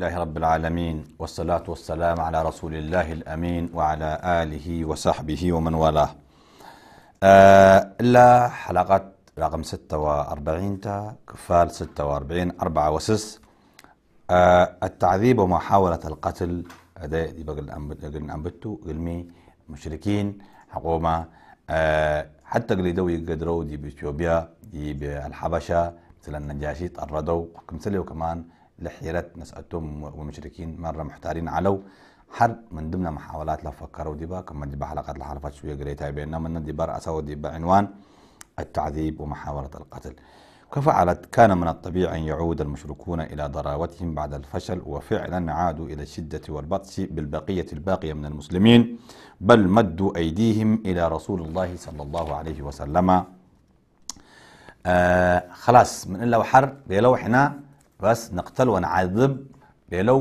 لله رب العالمين والصلاة والسلام على رسول الله الأمين وعلى آله وصحبه ومن والاه آه إلا حلقة رقم 46 كفال 46 4 وسس آه التعذيب ومحاولة القتل هذا دي بقل أنبتو علمي مشركين حقومة آه حتى قلي دوي قدرو دي بإثيوبيا دي بالحبشة مثل النجاشي تقردوا حكم وكمان لحيرة نسأتهم والمشركين مرة محتارين علو حرب من ضمن محاولات لفكروا ديبا كما ديبا حلقات الحرفات شوية قريتها يعني بيننا من ديبا رأسوا ديبا عنوان التعذيب ومحاولة القتل كفعلت كان من الطبيعي أن يعود المشركون إلى ضراوتهم بعد الفشل وفعلا عادوا إلى الشدة والبطش بالبقية الباقية من المسلمين بل مدوا أيديهم إلى رسول الله صلى الله عليه وسلم آه خلاص من إلا وحر لو إحنا بس نقتل ونعذب لو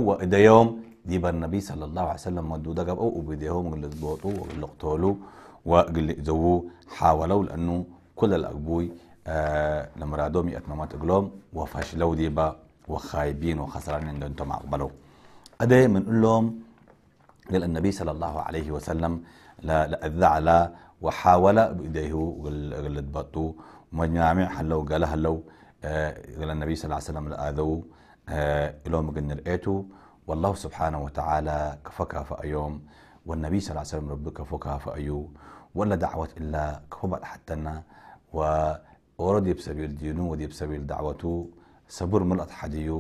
يوم دي النبي صلى الله عليه وسلم مدوا دقب أو وبيديهم اللي ضبطوه واللي قتلوه واللي اذووه حاولوا لانه كل الاقبوي آه لما مئة ممات اقلوم وفشلوا ديبا وخايبين وخسرانين عند انتم أقبلوا ادي من لهم قال النبي صلى الله عليه وسلم لا لا لا وحاول بايديه اللي ضبطوه ومجامع هلو قال هلو آه، إلى النبي صلى الله عليه وسلم الآذو إلهم جن الآتو والله سبحانه وتعالى كفكها فأيوم والنبي صلى الله عليه وسلم ربك كفكها فأيو ولا دعوة إلا كفبت حتنا وورد بسبيل دينو ودي بسبيل دعوته صبر مل حديو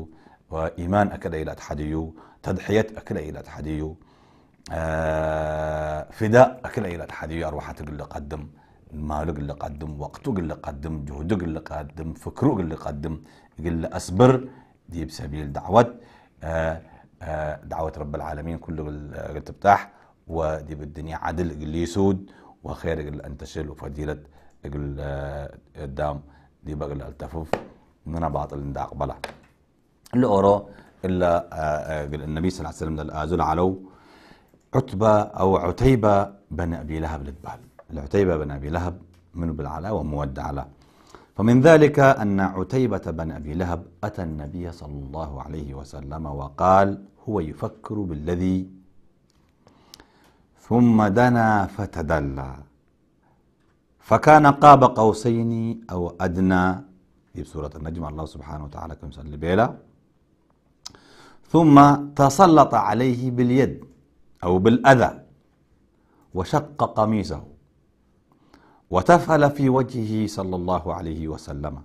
وإيمان أكل إلى حديو تضحية أكل إلى حديو آه فداء أكل إلى حديو أرواحات اللي قدم مالو قل قدم وقتو قل قدم جهدو قل قدم فكرو قل قدم قل أصبر دي بسبيل دعوة آه، آه، دعوة رب العالمين كله آه، قل تبتاح ودي بالدنيا عدل قل يسود وخير قل أنتشل وفضيلة قل قدام دي بقل التفوف إننا باطل إن أقبله اللي أورو إلا النبي صلى الله عليه وسلم أزول علو عتبة أو عتيبة بن أبي لهب للباب لعتيبة بن أبي لهب من بن ومود علاء فمن ذلك أن عتيبة بن أبي لهب أتى النبي صلى الله عليه وسلم وقال هو يفكر بالذي ثم دنا فتدلى فكان قاب قوسين أو أدنى في سورة النجم الله سبحانه وتعالى كم سأل بيلا ثم تسلط عليه باليد أو بالأذى وشق قميصه وتفعل في وجهه صلى الله عليه وسلم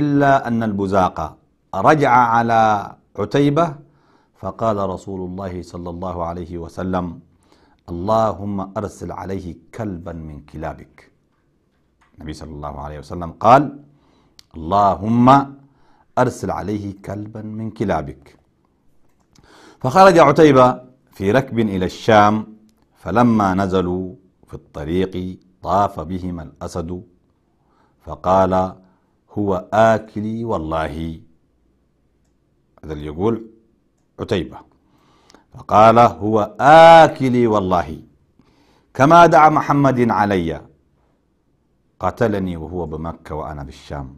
إلا أن البزاق رجع على عتيبة فقال رسول الله صلى الله عليه وسلم اللهم أرسل عليه كلبا من كلابك النبي صلى الله عليه وسلم قال اللهم أرسل عليه كلبا من كلابك فخرج عتيبة في ركب إلى الشام فلما نزلوا في الطريق طاف بهما الأسد فقال هو آكلي والله هذا اللي يقول عتيبة فقال هو آكلي والله كما دعا محمد علي قتلني وهو بمكة وأنا بالشام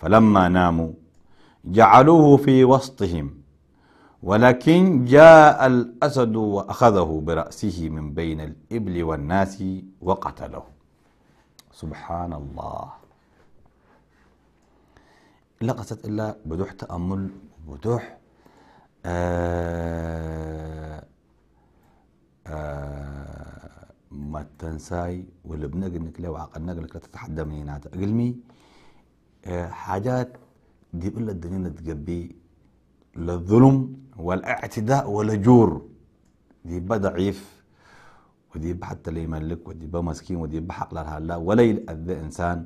فلما ناموا جعلوه في وسطهم ولكن جاء الأسد وأخذه برأسه من بين الإبل والناس وقتله سبحان الله لا قصد إلا بدوح تأمل بدوح آه آه ما تنساي واللي بنقلك له وعقل نقلك لا تتحدى من هنا قلمي آه حاجات دي بلا الدنيا تقبي لا الظلم والاعتداء ولا جور دي ضعيف ودي حتى لا يملك ودي مسكين ودي بحق لها لا ولا يأذى إنسان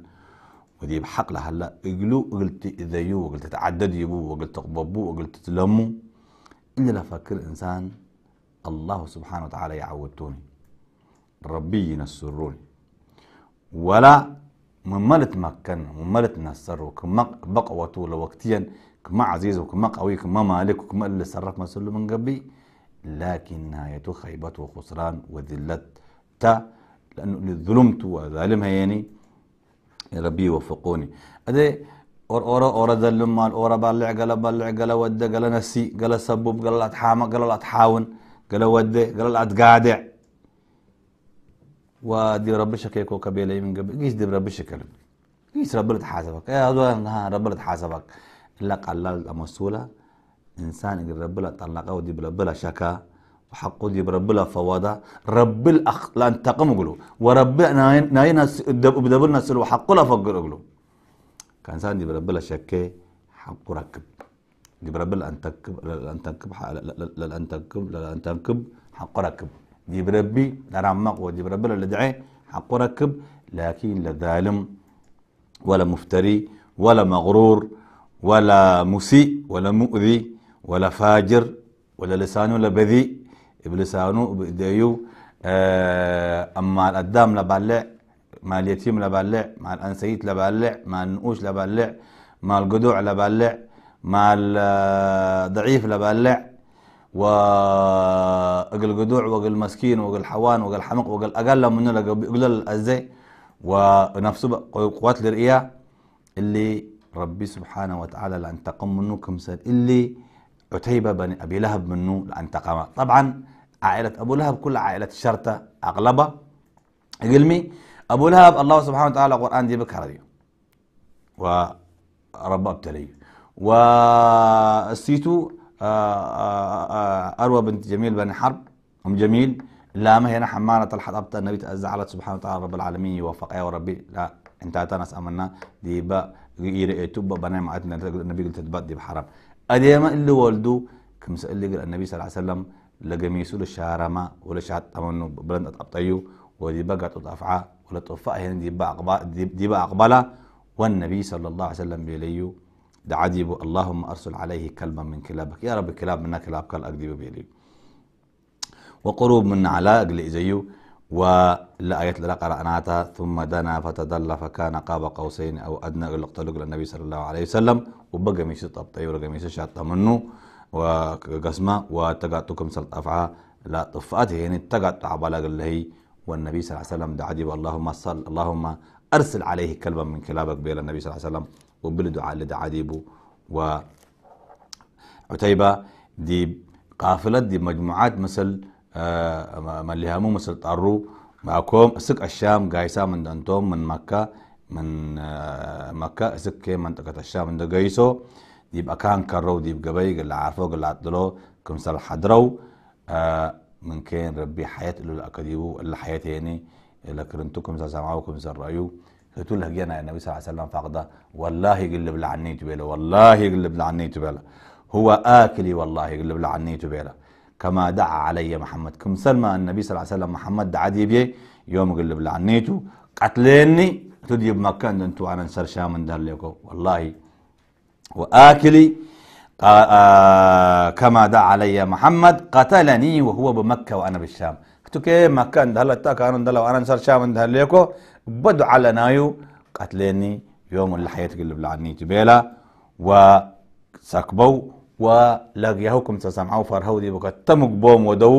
ودي بحق لها لا إقلو قلت يو وقلت تعدد يبو وقلت تقببو وقلت تلمو إلا لا فكر إنسان الله سبحانه وتعالى يعودتوني ربي ينسروني ولا مملت مكن مملت نسر وكمق بقوته لوقتيا كما عزيز وكما قوي كما مالك وكما اللي صرف مسؤول من قبي لكن نهايته خيبة وخسران وذلة لأنه اللي ظلمت وظالمها يعني ربي يوفقوني أدي اور اورا اورا ذلم مال اورا بلع قلا بلع قلا ود قلا نسي قلا سبب قلا لا تحامى قلا لا تحاون قلا ود قلا لا تقادع ودي ربي شكيكو كبيلي من قبل قيس دي ربي شكل قيس ربي تحاسبك يا ربي تحاسبك لك قلال مسؤولة إنسان يقول رب الله طلقه ودي برب الله شكا وحقه دي برب الله فوادا رب الأخ لا انتقم قلو ورب ناين ناين بدبلنا سلو حقه لا فقر قلو كان إنسان دي برب الله شكا حقه ركب دي برب لا انتكب لا انتكب لا انتكب لا انتكب حقه ركب دي بربي لا رمق ودي برب الله دعي حقه ركب لكن لا ظالم ولا مفتري ولا مغرور ولا مسيء ولا مؤذي ولا فاجر ولا لسانه لا بذيء بلسانه بديو آه، اما الادام لا بلع مع اليتيم لا بلع مع الانسيت لا بلع مع النقوش لا بلع مع الجدوع لا بلع مع الضعيف لا و اقل جدوع واقل مسكين واقل حوان واقل حمق واقل أقل منه اقل الأزي ونفسه قوات الرئية اللي ربي سبحانه وتعالى لأن تقم منه كمسات اللي عتيبة بن أبي لهب منه لأن طبعا عائلة أبو لهب كل عائلة الشرطة أغلبها قلمي أبو لهب الله سبحانه وتعالى قرآن دي دي ورب ابتليه وسيتو آه، آه، آه، أروى بنت جميل بن حرب أم جميل لا ما هي حمالة الحطبة النبي تأزعلت سبحانه وتعالى رب العالمين يوفق يا ربي لا انت تنس امنا دي با يرئي تبا بناي معتنا النبي قلت تبات دي بحرام اديما اللي والدو كم سأل لي النبي صلى الله عليه وسلم لقميسو ما ولا شات امنو بلند اطبطيو ودي بقى تطفعا ولا تطفع هنا دي با اقبال دي با اقبالا والنبي صلى الله عليه وسلم بيليو دعا ديبو اللهم ارسل عليه كلبا من كلابك يا رب كلاب منا كلاب قال اقديبو بيليو وقروب من على اقلي زيو والايات التي قرأناها ثم دنا فتدلى فكان قاب قوسين أو أدنى لقتلق للنبي صلى الله عليه وسلم وبقى ميسي طبطي أيوة، ولا ميسي شاطة منه وقسمة سلط أفعى لا طفأت يعني تقاتع بلغ اللي هي والنبي صلى الله عليه وسلم دعدي اللهم صل اللهم أرسل عليه كلبا من كلابك بيل النبي صلى الله عليه وسلم وبالدعاء اللي دعديبه و عتيبة دي قافلة دي مجموعات مثل آه، ملي همو مسل مسلطارو معكم اسك الشام قايسا من دانتوم من مكة من آه، مكة اسك كي منطقة الشام من دقايسو ديب أكان كرو ديب قبي قل عارفو قل عطلو كمسال حدرو آه، من كين ربي حياة اللي الأكاديبو اللي حياة يعني هني لكرنتو كمسال سامعو كمسال رأيو هتول هجينا النبي صلى الله عليه وسلم فقده والله يقلب لعني تبيله والله يقلب لعني تبيله هو آكلي والله يقلب لعني تبيله كما دعا علي محمد كم سلمى النبي صلى الله عليه وسلم محمد دعا دي بيه يوم قلب لعنيتو قتليني تدي بمكان انتو انا نسر شام دار ليكو والله واكلي آآ آه، آآ آه، كما دعا علي محمد قتلني وهو بمكه وانا بالشام قلت تكي مكان دهلتا أنا دلا وانا نسر شام دار ليكو بدو على نايو قتلني يوم اللي حياتي قلب لعنيتو بيلا وسكبوا و ولاجيهكم تسمعوا فرهو دي تمك بوم ودو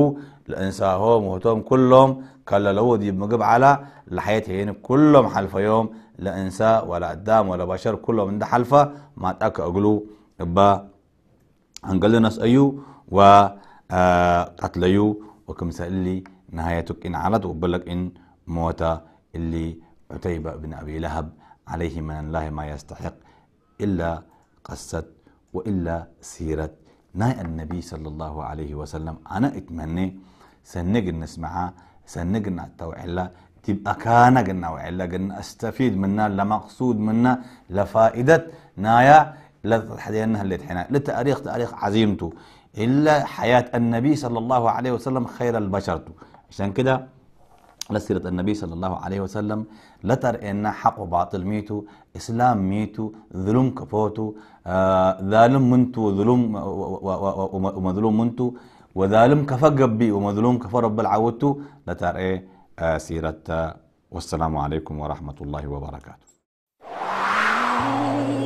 هوم وهتهم كلهم كلا لو دي بمجب على لحياتي هين كلهم حلف يوم لا ولا قدام ولا بشر كلهم عند حلفة ما تأكا أقلو إبا انقل ناس أيو و آه، قتل ايو وكم سألي نهايتك إن علت وبلك إن موتى اللي عتيبة بن أبي لهب عليه من الله ما يستحق إلا قصة وإلا سيرة ناي النبي صلى الله عليه وسلم أنا أتمنى سنقن نسمعها سنقن التوعلة تبقى كان قلنا وعلا قلنا استفيد منها لمقصود منها لفائدة نايا لحدينها اللي تحنا لتاريخ تاريخ عزيمته إلا حياة النبي صلى الله عليه وسلم خير البشر عشان كده لسيرة النبي صلى الله عليه وسلم لتر إن حق وباطل ميتو إسلام ميتو ظلم كفوتو آه ظالم منتو وظلم ومظلوم منتو وظالم كفقبي ومظلوم كفرب العودتو لتر إيه آه سيرة والسلام عليكم ورحمة الله وبركاته